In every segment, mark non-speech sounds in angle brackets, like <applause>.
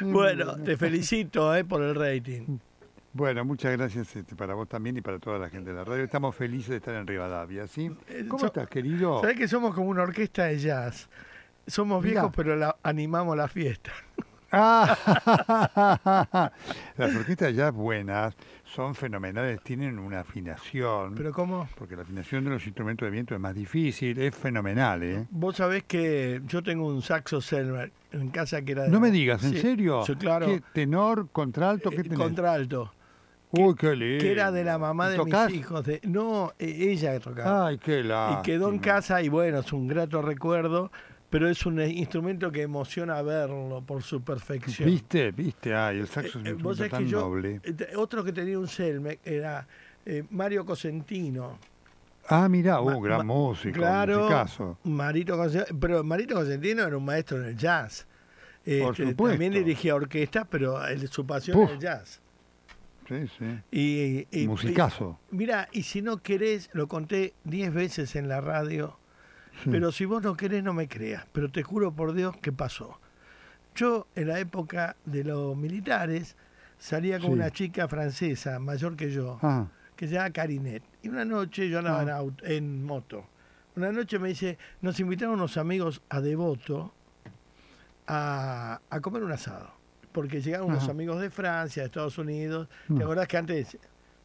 Bueno, te felicito eh, por el rating. Bueno, muchas gracias este, para vos también y para toda la gente de la radio. Estamos felices de estar en Rivadavia, ¿sí? Eh, ¿Cómo estás, querido? Sabés que somos como una orquesta de jazz. Somos viejos, pero la, animamos la fiesta. Ah, <laughs> las orquestas ya buenas son fenomenales, tienen una afinación. ¿Pero cómo? Porque la afinación de los instrumentos de viento es más difícil, es fenomenal. ¿eh? Vos sabés que yo tengo un saxo Selmer en casa que era... De... No me digas, ¿en serio? ¿Tenor, contralto? ¿Qué eh, Contralto. Uy, qué lindo. que era de la mamá de mis hijos. no, e, ella tocaba. Ay, qué lindo! Y quedó en casa y bueno, es un grato recuerdo pero es un eh, instrumento que emociona verlo por su perfección. Viste, viste, ay, el saxo eh, es un eh, instrumento tan noble. Otro que tenía un Selme era Mario Cosentino. Ah, mira oh, gran ma, músico, claro, Marito Cosentino, pero Marito Cosentino era un maestro en el jazz. Este, por También dirigía orquestas, pero su pasión era el jazz. Sí, sí. Y, Musicazo. mira, y si no querés, lo conté 10 veces en la radio Hmm. Pero si vos no querés, no me creas. Pero te juro por Dios que pasó. Yo, en la época de los militares, salía con una chica francesa, mayor que yo, ah. que se llama Carinet. Y una noche yo andaba ah. en, moto. Una noche me dice, nos invitaron unos amigos a Devoto a, a comer un asado. Porque llegaron unos amigos de Francia, de Estados Unidos. ¿Te ah. acordás que antes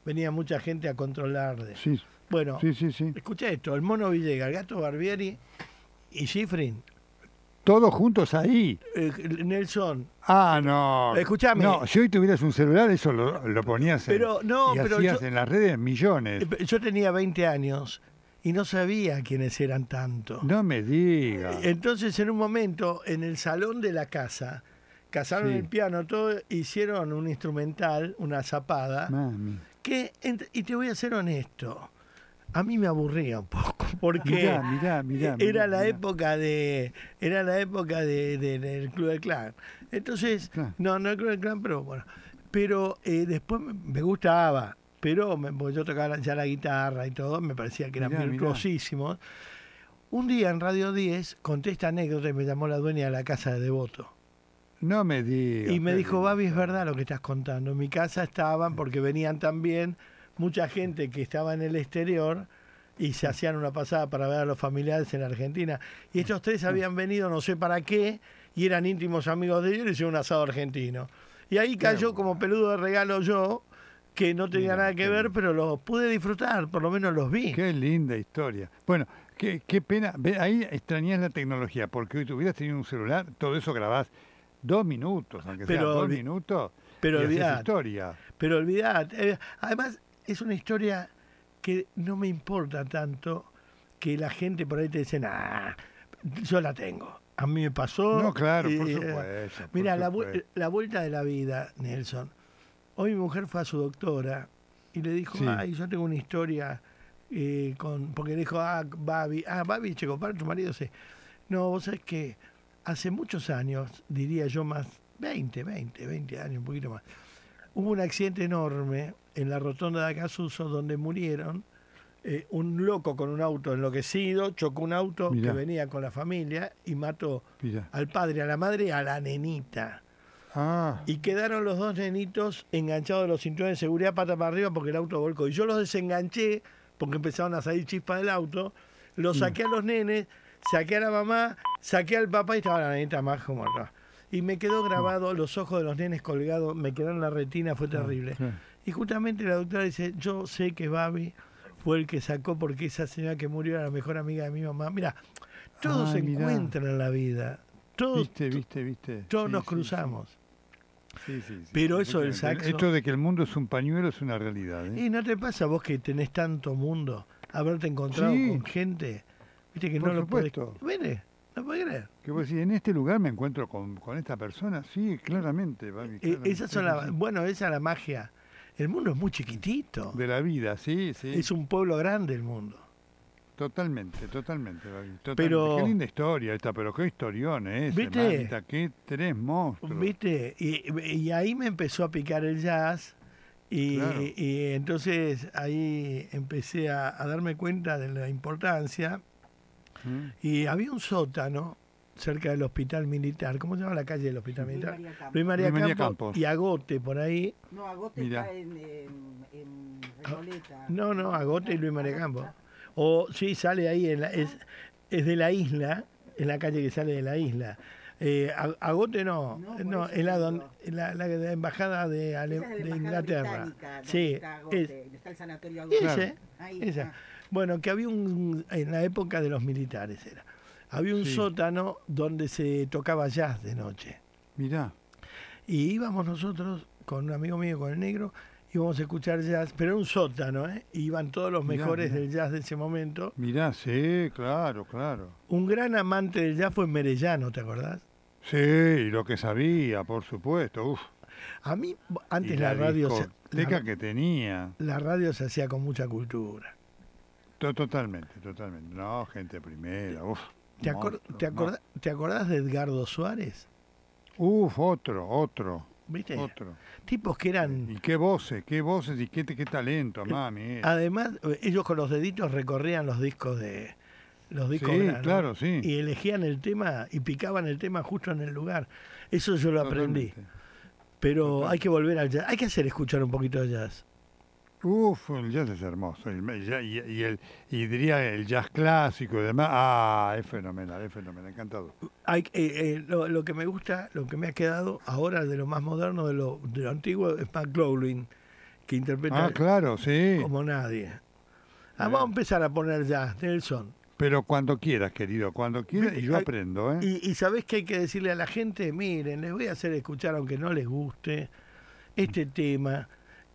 venía mucha gente a controlar? De... Sí. Bueno, sí, escucha esto, el Mono Villegas, el Gato Barbieri y Schifrin. Todos juntos ahí. Eh, Nelson. Ah, no. Escuchame. No, si hoy tuvieras un celular, eso lo, lo ponías en, no, en las redes millones. Eh, yo tenía 20 años y no sabía quiénes eran tanto. No me digas. Entonces, en un momento, en el salón de la casa, cazaron el piano, todo, hicieron un instrumental, una zapada. Que, y te voy a ser honesto a mí me aburría un poco <laughs> porque era la época de era la época de, del club del clan entonces no no el club del clan pero bueno pero eh, después me gustaba pero me, yo tocaba ya la guitarra y todo me parecía que eran virtuosísimos un día en Radio 10 contesta anécdota y me llamó la dueña de la casa de Devoto no me di... Y me dijo, Babi, es verdad lo que estás contando. En mi casa estaban porque venían también mucha gente que estaba en el exterior y se hacían una pasada para ver a los familiares en Argentina. Y estos tres habían venido no sé para qué y eran íntimos amigos de ellos y hicieron un asado argentino. Y ahí cayó como peludo de regalo yo, que no tenía nada que ver, pero lo pude disfrutar, por lo menos los vi. Qué linda historia. Bueno, qué, qué pena, ahí extrañas la tecnología, porque hoy tú hubieras tenido un celular, todo eso grabás dos minutos, aunque pero, sea dos minutos, pero y olvidad, historia. Pero olvidad, eh, además es una historia que no me importa tanto que la gente por ahí te dice, ah, yo la tengo. A mí me pasó. No, claro, por eh, supuesto. Mira, la, la, vuelta de la vida, Nelson. Hoy mi mujer fue a su doctora y le dijo, ay, yo tengo una historia eh, con. Porque le dijo, ah, Babi, ah, Babi para tu marido se. No, vos sabés que hace muchos años, diría yo más, 20, 20, 20 años, un poquito más hubo un accidente enorme en la rotonda de Acasuso donde murieron. Eh, un loco con un auto enloquecido chocó un auto que venía con la familia y mató al padre, a la madre y a la nenita. Ah. Y quedaron los dos nenitos enganchados de los cinturones de seguridad pata para arriba porque el auto volcó. Y yo los desenganché porque empezaron a salir chispas del auto. Los mm. saqué a los nenes, saqué a la mamá, saqué al papá y estaba la nenita más como acá y me quedó ah. grabado, los ojos de los nenes colgados, me quedaron en la retina, fue ah, terrible. Y justamente la doctora dice, yo sé que Babi fue el que sacó porque esa señora que murió era la mejor amiga de mi mamá. Mira, todos se ah, encuentran en la vida. Todos, viste, viste, viste. Todos sí, nos sí, cruzamos. Sí. Pero eso del saxo. Esto de que el mundo es un pañuelo es una realidad. ¿eh? Y no te pasa vos que tenés tanto mundo, haberte encontrado con gente, viste que no lo puedes. No puede creer. Que pues, en este lugar me encuentro con, esta persona, sí, claramente. Babi, eh, Esas son bueno, esa es la magia. El mundo es muy chiquitito. De la vida, sí, sí. Es un pueblo grande el mundo. Totalmente, totalmente, Babi, qué linda historia esta, pero qué historión es. ¿Viste? qué tres monstruos. ¿Viste? Y, ahí me empezó a picar el jazz. Y, entonces ahí empecé a, a darme cuenta de la importancia Mm. Y había un sótano cerca del hospital militar. ¿Cómo se llama la calle del hospital militar? Luis María, Campos, Y Agote, por ahí. No, Agote está en, Recoleta. No, no, Agote y Luis María Campos. O sí, sale ahí, es, es de la isla, En la calle que sale de la isla. Eh, Agote no, no, la, la, de, la embajada de Inglaterra. Sí, está el sanatorio Agote. ahí, bueno, que había un, en la época de los militares era, había un sótano donde se tocaba jazz de noche. Mirá. Y íbamos nosotros con un amigo mío, con el negro, íbamos a escuchar jazz, pero era un sótano, ¿eh? Iban todos los mejores del jazz de ese momento. Mirá, sí, claro, claro. Un gran amante del jazz fue Merellano, ¿te acordás? Sí, lo que sabía, por supuesto, uf. A mí, antes la, radio... que tenía. La radio se hacía con mucha cultura. Totalmente, totalmente. No, gente primera, ¿Te, ¿te, acordás, ¿Te, acordás de Edgardo Suárez? Uf, otro, otro. ¿Viste? Otro. Tipos que eran. Y qué voces, qué voces y qué, talento, eh, mami. Eh. Además, ellos con los deditos recorrían los discos de. Los discos sí, claro, sí. Y elegían el tema y picaban el tema justo en el lugar. Eso yo lo aprendí. Pero hay que volver al jazz. Hay que hacer escuchar un poquito de jazz. Uf, el jazz es hermoso. Y, el, diría el jazz clásico y demás. Ah, es fenomenal, es fenomenal, encantado. Eh, eh, lo, que me gusta, lo que me ha quedado ahora de lo más moderno, de lo, antiguo, es Pat que interpreta ah, como nadie. Ah, vamos a empezar a poner jazz, Nelson. Pero cuando quieras, querido, cuando quieras, y yo aprendo. ¿eh? Y, y que hay que decirle a la gente, miren, les voy a hacer escuchar, aunque no les guste, este tema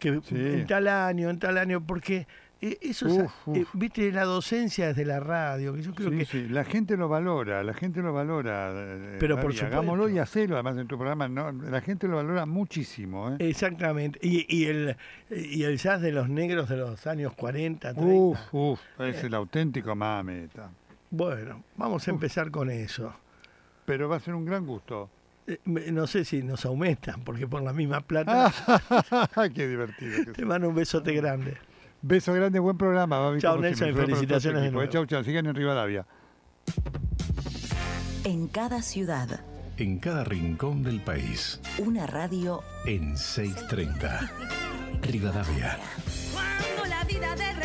en tal año, en tal año, porque eh, eso es, eh, viste, la docencia desde la radio, que creo que... la gente lo valora, la gente lo valora. Eh, Pero por supuesto. Hagámoslo y hacerlo además en tu programa, la gente lo valora muchísimo. Exactamente, y, el, jazz de los negros de los años 40, 30. Uf, uf, es el auténtico mameta. Bueno, vamos a empezar con eso. Pero va a ser un gran gusto. Eh, no sé si nos aumentan, porque por la misma plata. <laughs> Ah, ¡Qué divertido! te mando un besote ah. grande. Beso grande, buen programa. chao Nelson, felicitaciones eh. chau, sigan en Rivadavia. En cada ciudad. En cada rincón del país. Una radio. En 630. Rivadavia. Cuando la vida de